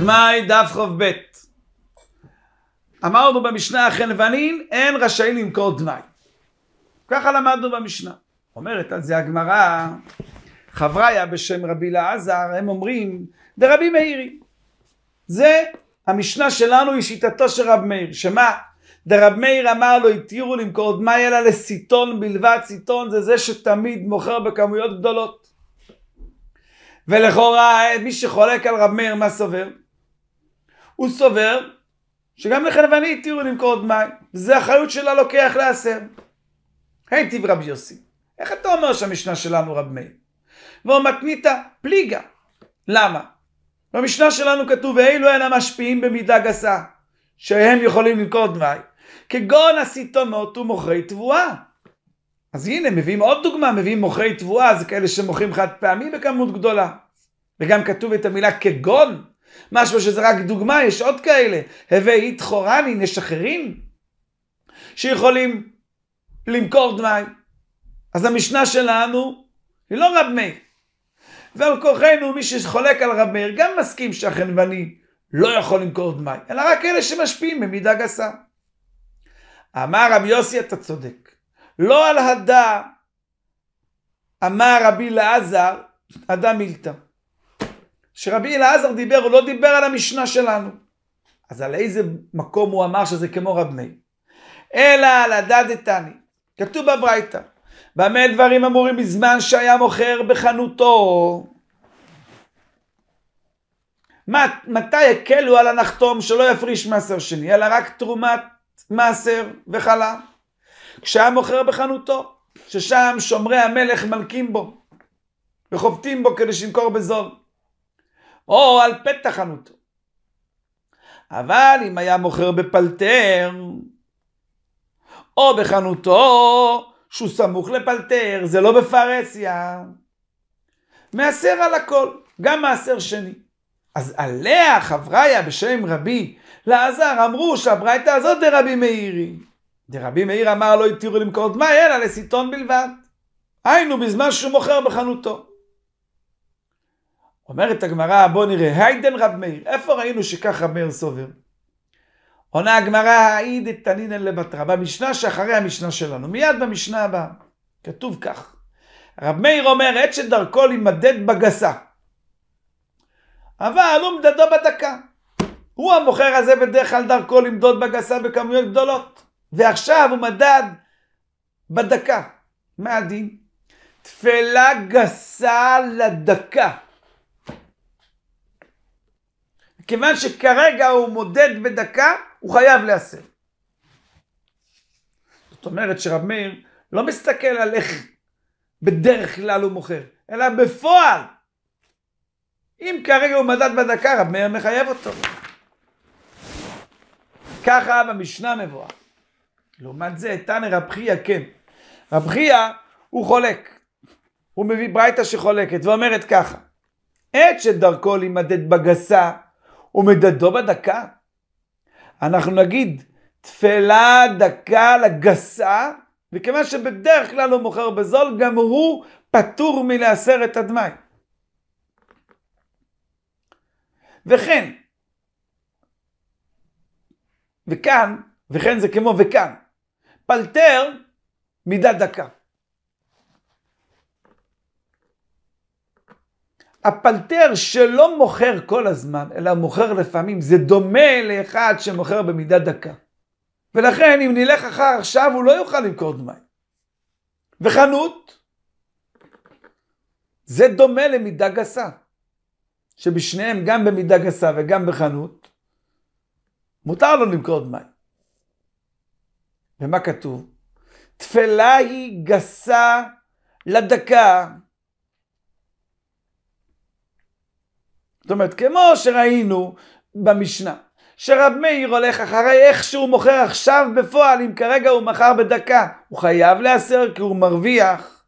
תמאי דף כ"ב. אמרנו במשנה ונין, אין רשאים למכור דמאי. ככה למדנו במשנה. אומרת על זה הגמרא, חבריה בשם רבי אלעזר, הם אומרים, דרבי מאירי. זה המשנה שלנו היא שיטתו של רב מאיר, שמה? דרב מאיר אמר לו, התירו למכור דמאי אלא לסיטון בלבד, סיטון זה זה שתמיד מוכר בכמויות גדולות. ולכאורה, מי שחולק על רב מאיר, מה סובר? הוא סובר שגם לחנווני התירו למכור עוד מים, זה אחריות של הלוקח להסב. היי טיב רבי יוסי, איך אתה אומר שהמשנה שלנו רב מאיר? והוא מתנית פליגה. למה? במשנה שלנו כתוב, ואילו הן המשפיעים במידה גסה, שהם יכולים למכור דמי, כגון הסיטונות ומוכרי תבואה. אז הנה, מביאים עוד דוגמה, מביאים מוכרי תבואה, זה כאלה שמוכרים חד פעמי בכמות גדולה. וגם כתוב את המילה כגון, משהו שזה רק דוגמה, יש עוד כאלה. הווי איתחורני, נשחרין, שיכולים למכור דמי. אז המשנה שלנו היא לא רב מאיר. ועל כוחנו, מי שחולק על רב מאיר גם מסכים שהחנווני לא יכול למכור דמי, אלא רק אלה שמשפיעים במידה גסה. אמר רבי יוסי, אתה צודק. לא על הדה, אמר רבי לעזר, הדה מילתא. שרבי אלעזר דיבר, הוא לא דיבר על המשנה שלנו. אז על איזה מקום הוא אמר שזה כמו רב רבני? אלא על הדדתני. כתוב בברייתא, במה דברים אמורים בזמן שהיה מוכר בחנותו? מת, מתי הקלו על הנחתום שלא יפריש מעשר שני, אלא רק תרומת מעשר וחלה? כשהיה מוכר בחנותו, ששם שומרי המלך מלקים בו וחובטים בו כדי שימכור בזול. או על פתח חנותו. אבל אם היה מוכר בפלטר, או בחנותו שהוא סמוך לפלטר, זה לא בפרהסיה. מעשר על הכל, גם מעשר שני. אז עליה חבריה בשם רבי לעזר אמרו שהברייתא הזאת דרבי מאירי. דרבי מאיר אמר לא התירו למכור דמי אלא לסיטון בלבד. היינו בזמן שהוא מוכר בחנותו. אומרת הגמרא, בוא נראה, היידן רב מאיר, איפה ראינו שכך רב מאיר סובר? עונה הגמרא, העיד את תנינן לבטרה, במשנה שאחרי המשנה שלנו, מיד במשנה הבאה, כתוב כך, רב מאיר אומר, עת שדרכו להימדד בגסה, אבל הוא מדדו בדקה. הוא המוכר הזה בדרך כלל דרכו למדוד בגסה בכמויות גדולות, ועכשיו הוא מדד בדקה. מה הדין? תפלה גסה לדקה. כיוון שכרגע הוא מודד בדקה, הוא חייב להסר. זאת אומרת שרב מאיר לא מסתכל על איך בדרך כלל הוא מוכר, אלא בפועל. אם כרגע הוא מדד בדקה, רב מאיר מחייב אותו. ככה במשנה מבואה. לעומת זה, תנא רב חייא כן. רב חייא הוא חולק. הוא מביא ברייתא שחולקת ואומרת ככה: עת שדרכו להימדד בגסה, ומדדו בדקה. אנחנו נגיד, תפלה דקה לגסה, וכיוון שבדרך כלל הוא מוכר בזול, גם הוא פטור מלעשר את הדמי. וכן, וכאן, וכן זה כמו וכאן, פלטר מידה דקה. הפלטר שלא מוכר כל הזמן, אלא מוכר לפעמים, זה דומה לאחד שמוכר במידה דקה. ולכן אם נלך אחר עכשיו הוא לא יוכל למכור דמיים. וחנות, זה דומה למידה גסה, שבשניהם גם במידה גסה וגם בחנות, מותר לו למכור דמיים. ומה כתוב? תפלה היא גסה לדקה זאת אומרת, כמו שראינו במשנה, שרב מאיר הולך אחרי איך שהוא מוכר עכשיו בפועל, אם כרגע הוא מכר בדקה, הוא חייב להסר כי הוא מרוויח.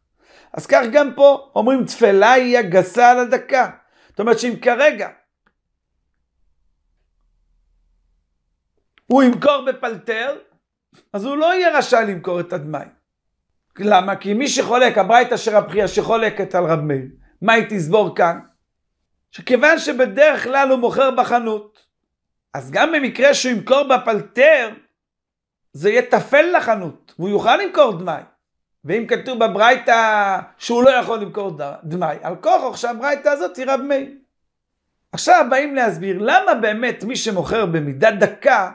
אז כך גם פה, אומרים תפלה היא הגסה על הדקה. זאת אומרת שאם כרגע הוא ימכור בפלטר, אז הוא לא יהיה רשאי למכור את הדמי. למה? כי מי שחולק, הברייתא של רב חייא שחולקת על רב מאיר, מה היא תסבור כאן? שכיוון שבדרך כלל הוא מוכר בחנות, אז גם במקרה שהוא ימכור בפלטר, זה יהיה טפל לחנות, והוא יוכל למכור דמי. ואם כתוב בברייתא שהוא לא יכול למכור דמי, על כוחו שהברייתא הזאת היא רב מי. עכשיו באים להסביר למה באמת מי שמוכר במידה דקה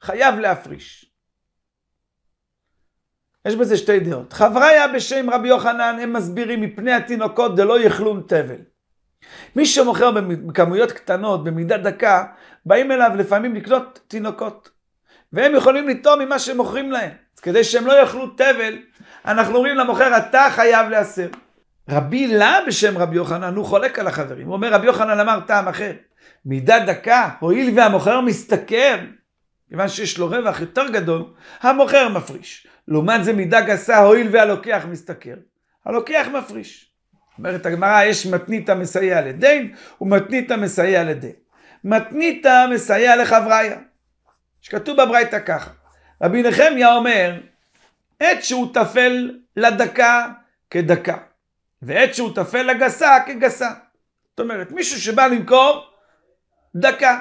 חייב להפריש. יש בזה שתי דעות. חבריה בשם רבי יוחנן, הם מסבירים מפני התינוקות דלא יכלום תבל. מי שמוכר בכמויות קטנות, במידה דקה, באים אליו לפעמים לקנות תינוקות. והם יכולים לטעום ממה שמוכרים להם. אז כדי שהם לא יאכלו תבל, אנחנו אומרים למוכר, אתה חייב להסר. רבי לה בשם רבי יוחנן, הוא חולק על החברים. הוא אומר, רבי יוחנן אמר טעם אחר. מידה דקה, הואיל והמוכר משתכר, כיוון שיש לו רווח יותר גדול, המוכר מפריש. לעומת זה מידה גסה, הואיל והלוקח משתכר. הלוקח מפריש. אומרת הגמרא, יש מתניתא מסייע לדין ומתניתא מסייע לדין. מתניתא מסייע לחבריא. שכתוב בברייתא ככה, רבי נחמיה אומר, עת שהוא טפל לדקה כדקה, ועת שהוא טפל לגסה כגסה. זאת אומרת, מישהו שבא למכור דקה,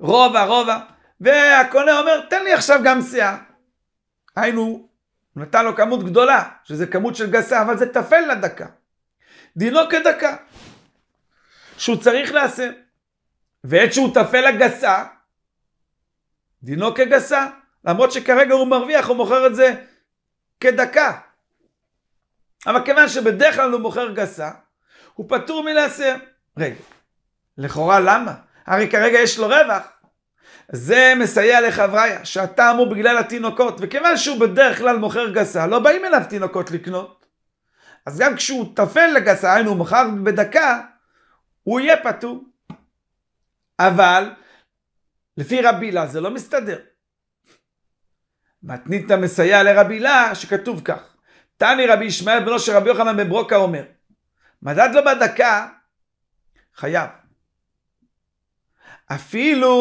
רובע, רובע, והקונה אומר, תן לי עכשיו גם סיעה. היינו, נתן לו כמות גדולה, שזה כמות של גסה, אבל זה טפל לדקה. דינו כדקה. שהוא צריך להסב. ועת שהוא טפל הגסה, דינו כגסה. למרות שכרגע הוא מרוויח, הוא מוכר את זה כדקה. אבל כיוון שבדרך כלל הוא מוכר גסה, הוא פטור מלהסב. רגע, לכאורה למה? הרי כרגע יש לו רווח. זה מסייע לחבריה, שאתה אמור בגלל התינוקות, וכיוון שהוא בדרך כלל מוכר גסה, לא באים אליו תינוקות לקנות. אז גם כשהוא טפל לגסה, היינו מכר בדקה, הוא יהיה פטור. אבל לפי רבי לה זה לא מסתדר. מתנית מסייע לרבי לה שכתוב כך, תני רבי ישמעאל בנו של רבי יוחנן בברוקה אומר, מדד לו בדקה, חייב. אפילו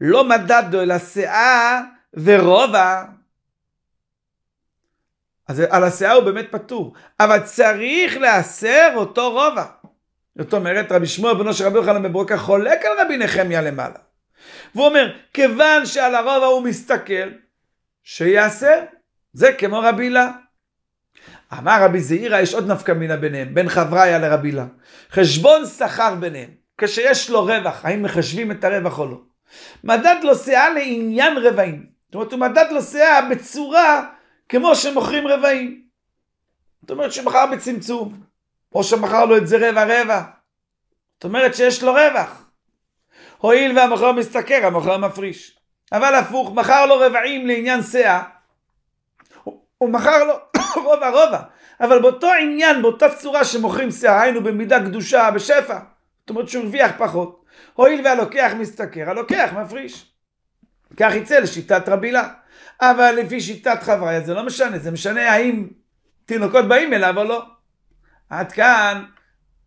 לא מדד לו אלא שאה ורובע, אז על השיער הוא באמת פטור, אבל צריך להסר אותו רובע. זאת אומרת, רבי שמואל בנו של רבי יוחנן בברוקה חולק על רבי נחמיה למעלה. והוא אומר, כיוון שעל הרובע הוא מסתכל, שיעשר. זה כמו רבי לה. אמר רבי זעירא, יש עוד נפקא מינה ביניהם, בין חבריה לרבי לה. חשבון שכר ביניהם, כשיש לו רווח, האם מחשבים את הרווח או לא. מדד לו סאה לעניין רבעים. זאת אומרת, הוא מדד לו סאה בצורה כמו שמוכרים רבעים. זאת אומרת שמכר בצמצום, או שמכר לו את זה רבע רבע. זאת אומרת שיש לו רווח. הואיל והמוכר משתכר, המוכר מפריש. אבל הפוך, מכר לו רבעים לעניין סאה, הוא הוא מכר לו רובע רובע, אבל באותו עניין, באותה צורה שמוכרים סאה, היינו במידה קדושה, בשפע. זאת אומרת שהוא הרוויח פחות. הואיל והלוקח משתכר, הלוקח מפריש. כך יצא לשיטת רבילה. אבל לפי שיטת חבריה זה לא משנה, זה משנה האם תינוקות באים אליו או לא. עד כאן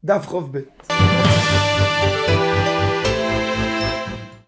דף חוב ב'.